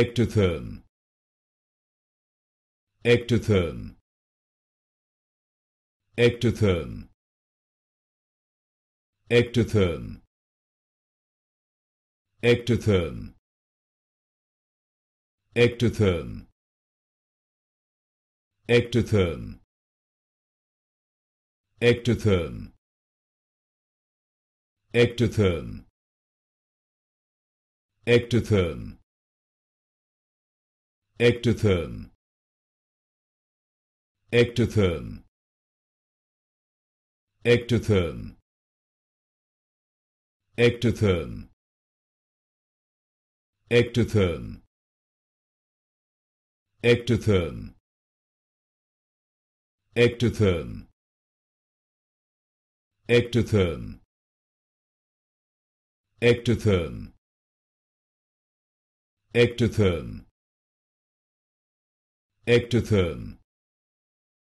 ectotherm ectotherm ectotherm ectotherm ectotherm ectotherm ectotherm ectotherm ectotherm ectotherm ectotherm ectotherm ectotherm ectotherm ectotherm ectotherm ectotherm ectotherm ectotherm ectotherm ectotherm